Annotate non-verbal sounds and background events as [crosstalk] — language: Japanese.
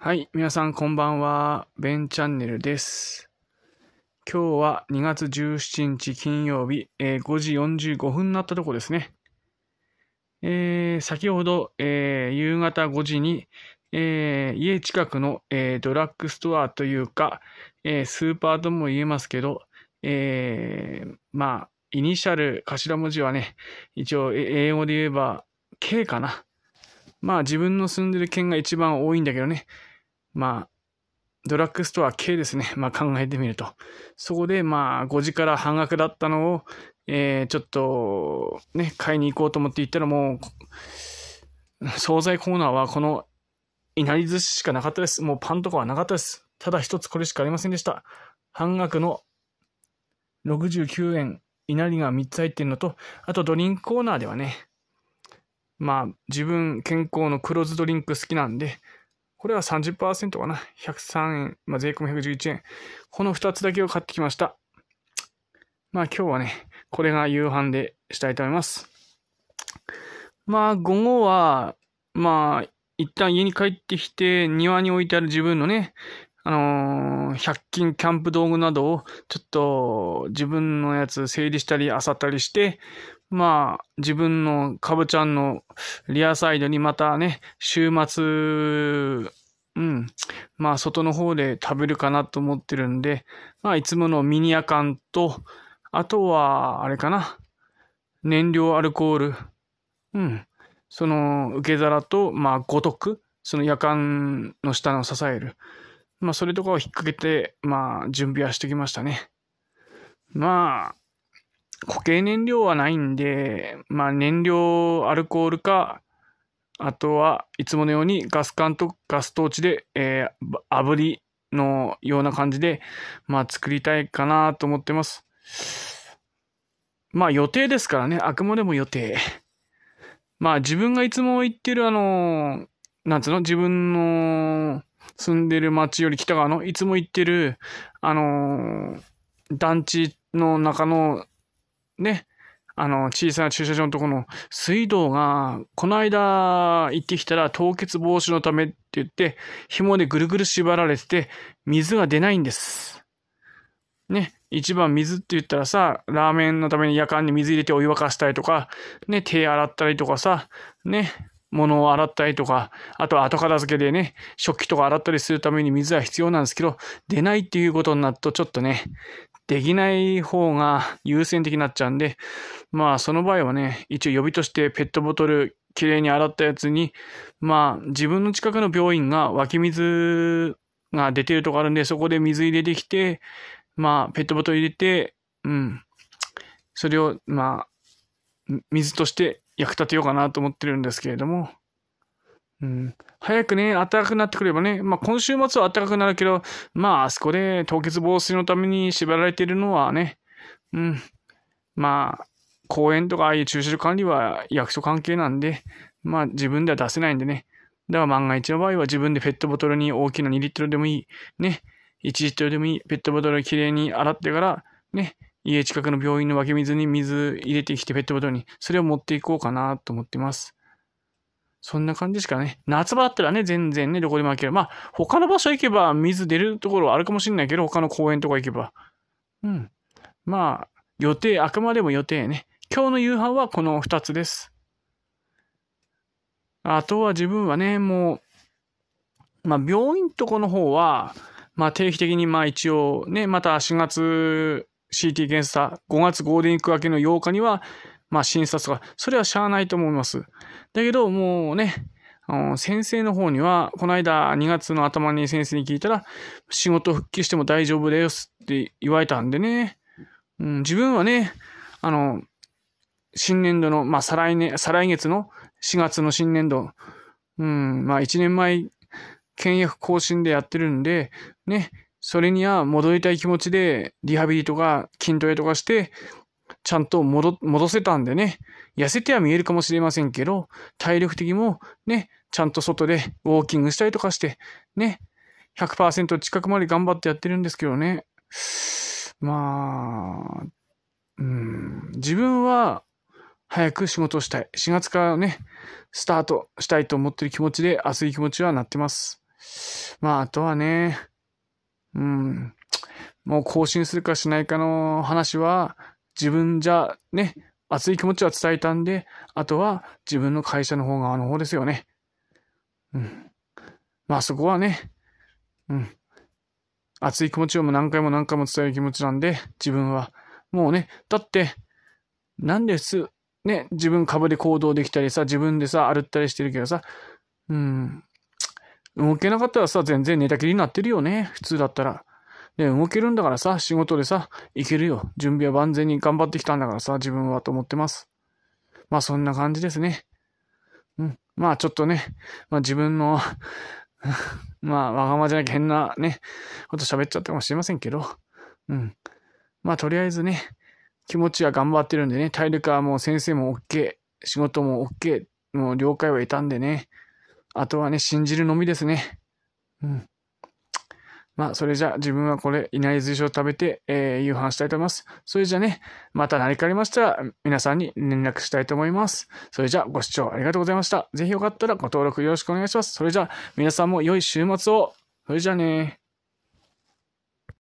はい、皆さんこんばんは。ベンチャンネルです。今日は2月17日金曜日、えー、5時45分になったとこですね。えー、先ほど、えー、夕方5時に、えー、家近くの、えー、ドラッグストアというか、えー、スーパーとも言えますけど、えー、まあ、イニシャル、頭文字はね、一応英語で言えば K かな。まあ自分の住んでる県が一番多いんだけどね。まあ、ドラッグストア系ですね。まあ考えてみると。そこでまあ5時から半額だったのを、えー、ちょっとね、買いに行こうと思って行ったらもう、惣菜コーナーはこのいなり寿司しかなかったです。もうパンとかはなかったです。ただ一つこれしかありませんでした。半額の69円、いなりが3つ入ってるのと、あとドリンクコーナーではね、まあ、自分健康の黒酢ドリンク好きなんで、これは30%かな。103円、まあ、税込み111円。この2つだけを買ってきました。まあ今日はね、これが夕飯でしたいと思います。まあ午後は、まあ一旦家に帰ってきて庭に置いてある自分のね、あのー、100均キャンプ道具などを、ちょっと自分のやつ整理したり、あさったりして、まあ、自分のかぶちゃんのリアサイドにまたね、週末、うん。まあ、外の方で食べるかなと思ってるんで、まあ、いつものミニアカンと、あとは、あれかな。燃料アルコール。うん。その、受け皿と、まあ、五徳。その夜間の下の支える。まあ、それとかを引っ掛けて、まあ、準備はしてきましたね。まあ、固形燃料はないんで、まあ、燃料アルコールか、あとはいつものようにガス管とガストーチで、えー、炙りのような感じで、まあ、作りたいかなと思ってます。まあ、予定ですからね。あくまでも予定。まあ、自分がいつも言ってるあの、なんつうの自分の住んでる町より北側の、いつも行ってる、あのー、団地の中の、ね、あの、小さな駐車場のとこの水道が、この間行ってきたら凍結防止のためって言って、紐でぐるぐる縛られてて、水が出ないんです。ね、一番水って言ったらさ、ラーメンのために夜間に水入れてお湯沸かしたりとか、ね、手洗ったりとかさ、ね、物を洗ったりとか、あとは後片付けでね、食器とか洗ったりするために水は必要なんですけど、出ないっていうことになるとちょっとね、できない方が優先的になっちゃうんで、まあその場合はね、一応予備としてペットボトルきれいに洗ったやつに、まあ自分の近くの病院が湧き水が出てるとこあるんで、そこで水入れてきて、まあペットボトル入れて、うん、それをまあ水として役立てようかなと思ってるんですけれども、うん、早くね、暖かくなってくればね、まあ、今週末は暖かくなるけど、まあ、あそこで凍結防水のために縛られているのはね、うん、まあ、公園とかああいう駐車場管理は役所関係なんで、まあ、自分では出せないんでね、だから万が一の場合は自分でペットボトルに大きな2リットルでもいい、ね、1リットルでもいいペットボトルをきれいに洗ってから、ね、家近くの病院の湧き水に水入れてきてペットボトルに、それを持っていこうかなと思ってます。そんな感じですかね。夏場だったらね、全然ね、どこでも開ける。まあ、他の場所行けば水出るところはあるかもしれないけど、他の公園とか行けば。うん。まあ、予定、あくまでも予定ね。今日の夕飯はこの2つです。あとは自分はね、もう、まあ、病院とこの方は、まあ、定期的に、まあ、一応ね、また4月 CT 検査、5月ゴールデンウィーク明けの8日には、まあ診察とか、それはしゃあないと思います。だけど、もうね、先生の方には、この間2月の頭に先生に聞いたら、仕事復帰しても大丈夫ですって言われたんでね、うん、自分はね、あの、新年度の、まあ、再来年、再来月の4月の新年度、うん、まあ、1年前、倹約更新でやってるんで、ね、それには戻りたい気持ちで、リハビリとか筋トレとかして、ちゃんと戻、戻せたんでね、痩せては見えるかもしれませんけど、体力的もね、ちゃんと外でウォーキングしたりとかして、ね、100%近くまで頑張ってやってるんですけどね。まあ、うん、自分は早く仕事をしたい。4月からね、スタートしたいと思ってる気持ちで、熱い気持ちはなってます。まあ、あとはね、うん、もう更新するかしないかの話は、自分じゃね、熱い気持ちは伝えたんで、あとは自分の会社の方側の方ですよね。うん。まあそこはね、うん。熱い気持ちをも何回も何回も伝える気持ちなんで、自分は。もうね、だって、なんです、ね、自分株で行動できたりさ、自分でさ、歩ったりしてるけどさ、うん、動けなかったらさ、全然寝たきりになってるよね。普通だったら。で、動けるんだからさ、仕事でさ、いけるよ。準備は万全に頑張ってきたんだからさ、自分はと思ってます。まあそんな感じですね。うん。まあちょっとね、まあ自分の [laughs] まあわがままじゃなきゃ変なね、こと喋っちゃったかもしれませんけど、うん。まあとりあえずね、気持ちは頑張ってるんでね、体力はもう先生も OK、仕事も OK、もう了解は得たんでね、あとはね、信じるのみですね。うん。まあ、それじゃあ、自分はこれ、いない随所を食べて、えー、夕飯したいと思います。それじゃね、また何かありましたら、皆さんに連絡したいと思います。それじゃご視聴ありがとうございました。ぜひよかったらご登録よろしくお願いします。それじゃ皆さんも良い週末を。それじゃあね